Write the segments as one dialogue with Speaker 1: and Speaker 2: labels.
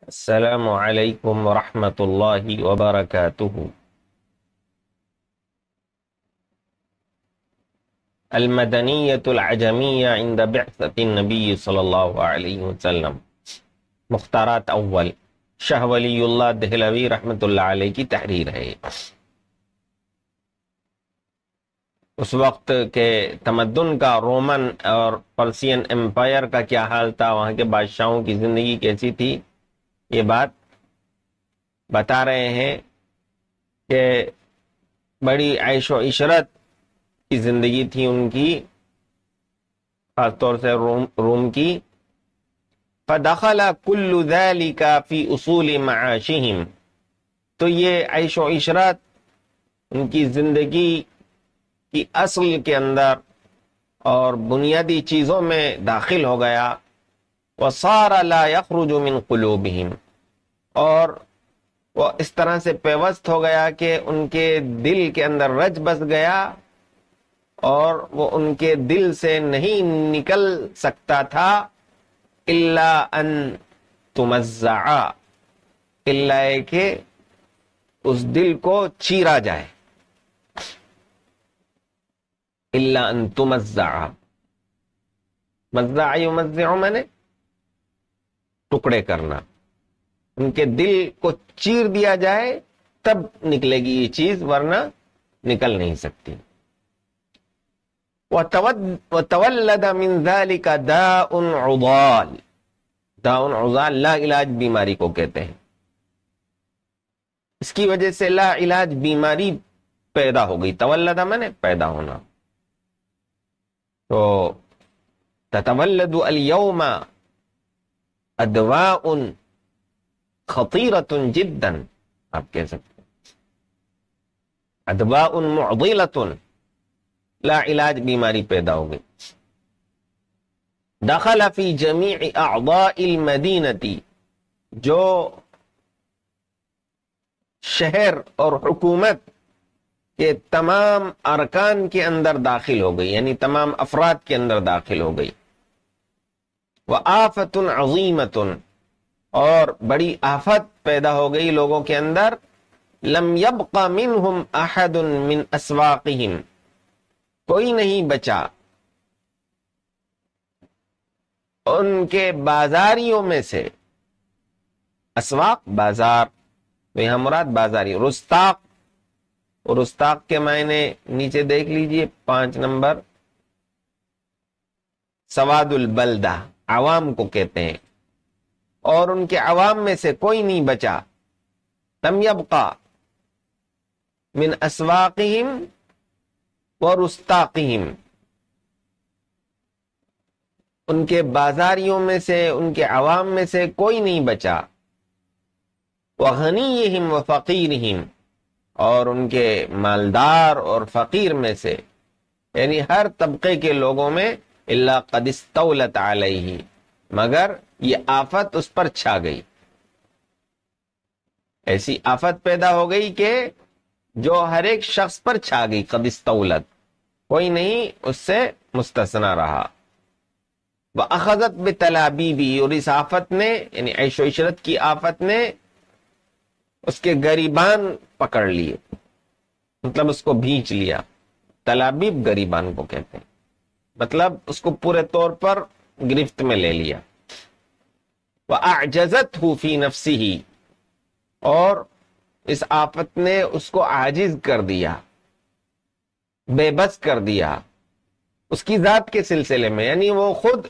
Speaker 1: السلام عليكم ورحمة الله وبركاته المدنية العجمية عند بعثة النبي صلى الله عليه وسلم مختارات أول شاہ ولی اللہ دہلوی رحمت اللہ علیہ کی تحریر ہے اس وقت کے تمدن کا رومن اور پرسین امپائر کا کیا حال تھا وہاں کے بادشاہوں کی زندگی کیسی تھی ये बात बता रहे हैं कि बड़ी ऐशो इशरत की ज़िंदगी थी उनकी ख़ासतौर से रोम रोम की फ़दखला कुल्लु ذَلِكَ फ़ी उसूल माशिम तो ये ऐश व इशरत उनकी ज़िंदगी की असल के अंदर और बुनियादी चीज़ों में दाखिल हो गया वसारखरुजुमिन कुलूबहिम और वो इस तरह से पेवस्त हो गया कि उनके दिल के अंदर रज बस गया और वो उनके दिल से नहीं निकल सकता था इल्ला अन तुमज्जा इल्ला के उस दिल को चीरा जाए इल्ला अन तुमज्जा मज्जा यू मज्जा मैंने टुकड़े करना उनके दिल को चीर दिया जाए तब निकलेगी ये चीज वरना निकल नहीं सकती का दाउन उजाल ला इलाज बीमारी को कहते हैं इसकी वजह से ला इलाज बीमारी पैदा हो गई तवल्लदा मैंने पैदा होना तो तवल्लद अलयौमा अदवाउन खतीरतुन जिद्दन आप कह सकते अदवा उन ला इलाज बीमारी पैदा हो गई दखल फी जमी मदीनती जो शहर और हुकूमत के तमाम अरकान के अंदर दाखिल हो गई यानी तमाम अफराद के अंदर दाखिल हो गई वह आफतुन अजीमतुन और बड़ी आफत पैदा हो गई लोगों के अंदर लम हम अहद उन मिन असवाकिन कोई नहीं बचा उनके बाजारियों में से असवाक बाजार तो यहां मुराद बाजारी रुस्ताक और रुस्ताक के मायने नीचे देख लीजिए पांच नंबर सवादुल बलदा आवाम को कहते हैं और उनके आवाम में से कोई नहीं बचा तम यबका मिन असवाकिम और रुस्ताकिम उनके बाजारियों में से उनके आवाम में से कोई नहीं बचा हिम व फ़कीर और उनके मालदार और फ़कीर में से यानी हर तबके के लोगों में इल्ला कदिस्तौलत अलैहि मगर ये आफत उस पर छा गई ऐसी आफत पैदा हो गई कि जो हर एक शख्स पर छा गई कदिस्तौलत कोई नहीं उससे मुस्तना रहा वह अखजत बे तलाबीबी और इस आफत ने यानी ऐशो इशरत की आफत ने उसके गरीबान पकड़ लिए मतलब उसको भींच लिया तलाबीब गरीबान को कहते हैं मतलब उसको पूरे तौर पर गिरफ्त में ले लिया वह आजत हुफी नफसी ही और इस आफत ने उसको आजिज कर दिया बेबस कर दिया उसकी जात के सिलसिले में यानी वो खुद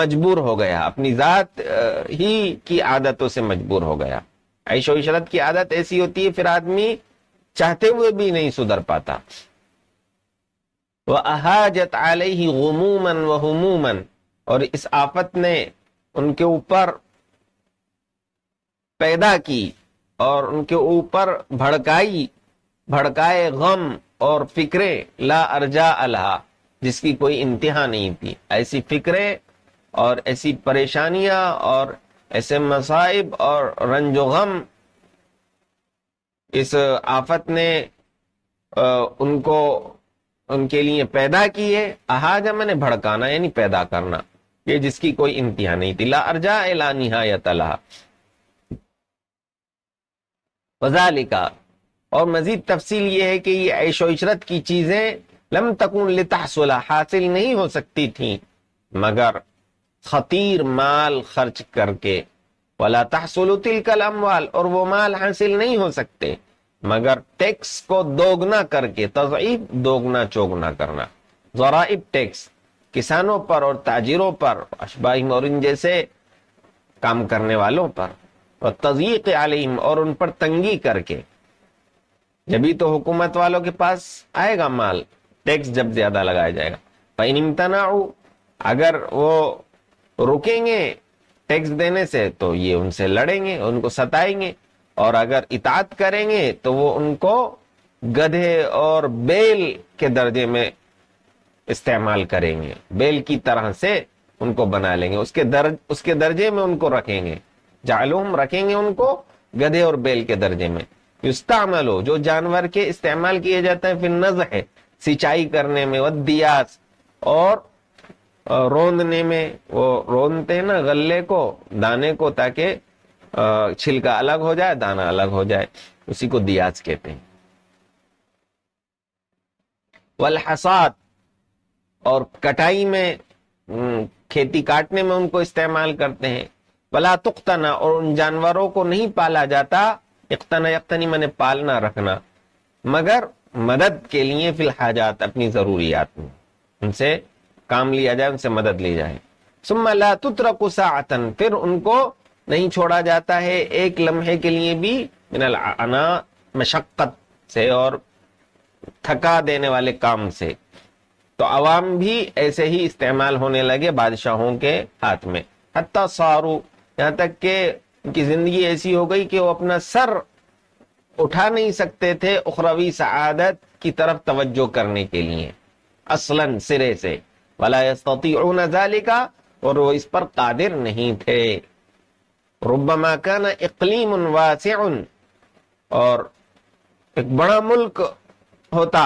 Speaker 1: मजबूर हो गया अपनी जात ही की आदतों से मजबूर हो गया ऐशो इशरत की आदत ऐसी होती है फिर आदमी चाहते हुए भी नहीं सुधर पाता वह अहाजत आलही गुमूमन व हमूमन और इस आफत ने उनके ऊपर पैदा की और उनके ऊपर भड़काई भड़काए गम और फिक्रे ला अर्जा अल्हा जिसकी कोई इंतहा नहीं थी ऐसी फिक्रे और ऐसी परेशानियां और ऐसे मसाइब और रंजो गम इस आफत ने उनको उनके लिए पैदा किए अहाज मैंने भड़काना यानी पैदा करना ये जिसकी कोई इंतहा नहीं थी ला अर्जा एला निहायत वजालिका और मजीद तफसील ये है कि ये ऐशो इशरत की चीजें लम तकून लिता हासिल नहीं हो सकती थी मगर खतीर माल खर्च करके वाला तहसुल तिल कलम वाल और वो माल हासिल नहीं हो सकते मगर टैक्स को दोगुना करके तजीब दोगुना चौगुना करना जराइब टैक्स किसानों पर और ताजिरों पर अशबाही मोरिन जैसे काम करने वालों पर और तजीक आलिम और उन पर तंगी करके जब तो हुकूमत वालों के पास आएगा माल टैक्स जब ज्यादा लगाया जाएगा पैन इम्तना अगर वो रुकेंगे टैक्स देने से तो ये उनसे लड़ेंगे उनको सताएंगे और अगर इतात करेंगे तो वो उनको गधे और बेल के दर्जे में इस्तेमाल करेंगे बेल की तरह से उनको बना लेंगे उसके दर्ज उसके दर्जे में उनको रखेंगे जालूम रखेंगे उनको गधे और बेल के दर्जे में युस्तामल हो जो जानवर के इस्तेमाल किए जाते हैं फिर नज है सिंचाई करने में वदियास और रोंदने में वो रोंदते हैं ना गले को दाने को ताकि छिलका अलग हो जाए दाना अलग हो जाए उसी को दियाज कहते हैं वलहसात और कटाई में खेती काटने में उनको इस्तेमाल करते हैं वला तुख्तना और उन जानवरों को नहीं पाला जाता इख्तना यख्तनी मैंने पालना रखना मगर मदद के लिए फिल हाजात अपनी जरूरियात में उनसे काम लिया जाए उनसे मदद ली जाए सुम्मा ला तुत्रकु सातन फिर उनको नहीं छोड़ा जाता है एक लम्हे के लिए भी मिनल अना मशक्क़त से और थका देने वाले काम से तो अवाम भी ऐसे ही इस्तेमाल होने लगे बादशाहों के हाथ में हत्ता सारू यहां तक के उनकी ज़िंदगी ऐसी हो गई कि वो अपना सर उठा नहीं सकते थे उखरवी सआदत की तरफ तवज्जो करने के लिए असलन सिरे से वाला यस्ततीउन और वो इस पर कादिर नहीं थे रुबमा काना इकलीम वासन और एक बड़ा मुल्क होता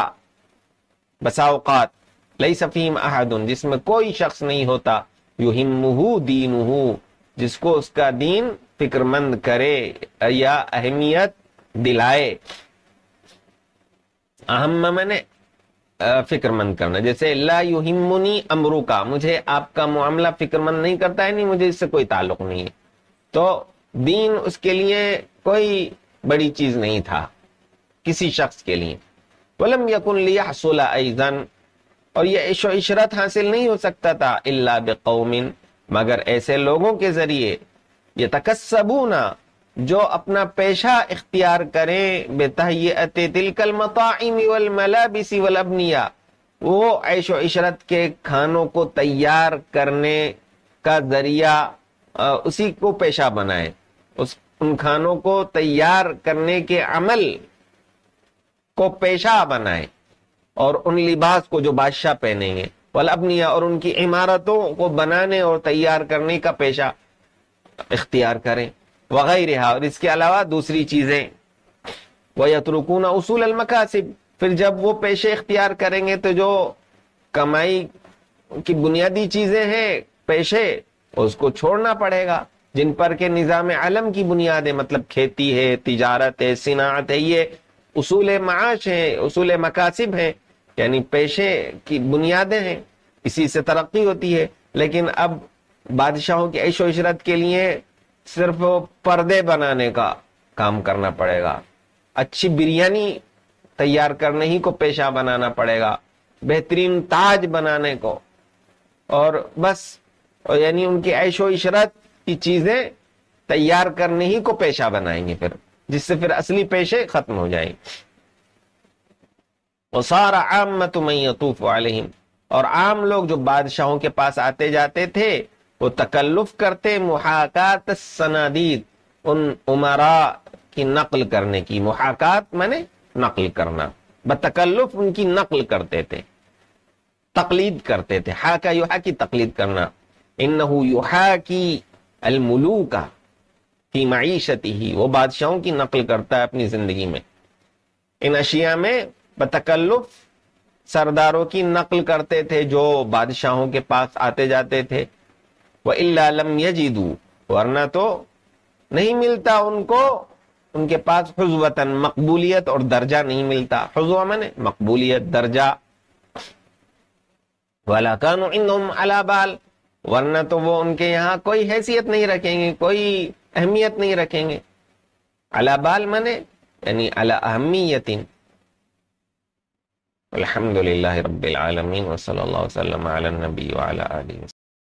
Speaker 1: बसाओकात लई सफ़ीम अहदन जिसमें कोई शख्स नहीं होता यू हिमहू दीन जिसको उसका दीन फिक्रमंद करे या अहमियत दिलाए अहम मैंने फिक्रमंद करना जैसे ला युहिमुनी अमरू का मुझे आपका मामला फिक्रमंद नहीं करता है नहीं मुझे इससे कोई ताल्लुक नहीं है तो दीन उसके लिए कोई बड़ी चीज नहीं था किसी शख्स के लिए वलम यकुन लिया सोलह और यह ऐशो इशरत हासिल नहीं हो सकता था अल्ला बेकौमिन मगर ऐसे लोगों के जरिए ये तकस्बूना जो अपना पेशा इख्तियार करें बेतहत दिलकल मलाबिसी वलबनिया वो ऐशो इशरत के खानों को तैयार करने का जरिया उसी को पेशा बनाए उस उन खानों को तैयार करने के अमल को पेशा बनाए और उन लिबास को जो बादशाह पहनेंगे वल अपनिया और उनकी इमारतों को बनाने और तैयार करने का पेशा इख्तियार करें वगैरह और इसके अलावा दूसरी चीजें वयतरुकून उसूल अलमकासिब फिर जब वो पेशे इख्तियार करेंगे तो जो कमाई की बुनियादी चीजें हैं पेशे उसको छोड़ना पड़ेगा जिन पर के निज़ाम आलम की बुनियाद है मतलब खेती है तिजारत है सिनात है ये उसूल माश है उसूल मकासिब है यानी पेशे की बुनियादें हैं इसी से तरक्की होती है लेकिन अब बादशाहों की ऐशो इशरत के लिए सिर्फ पर्दे बनाने का काम करना पड़ेगा अच्छी बिरयानी तैयार करने ही को पेशा बनाना पड़ेगा बेहतरीन ताज बनाने को और बस और यानी उनकी ऐशो इशरत की चीजें तैयार करने ही को पेशा बनाएंगे फिर जिससे फिर असली पेशे खत्म हो जाएंगे और सारा आम मतूफ तो वाले और आम लोग जो बादशाहों के पास आते जाते थे वो तकल्लुफ करते मुहाकात सनादीद उन उमरा की नकल करने की मुहाकात मैंने नकल करना बतकल्लुफ उनकी नकल करते थे तकलीद करते थे हाका युहा की तकलीद करना इन्नहू युहा की अलमलू का की मीशत ही वो बादशाहों की नकल करता है अपनी जिंदगी में इन अशिया में बतकल्लुफ सरदारों की नकल करते थे जो बादशाहों के पास आते जाते थे वह इलाम यजीदू वरना तो नहीं मिलता उनको उनके पास हजवतन मकबूलियत और दर्जा नहीं मिलता हजवा मैंने मकबूलियत दर्जा वाला कानून अलाबाल वरना तो वो उनके यहाँ कोई हैसियत नहीं रखेंगे कोई अहमियत नहीं रखेंगे अला बाल मने यानी अला अहमियतिन अलहमदिल्ला रबीआलमीन वसल नबी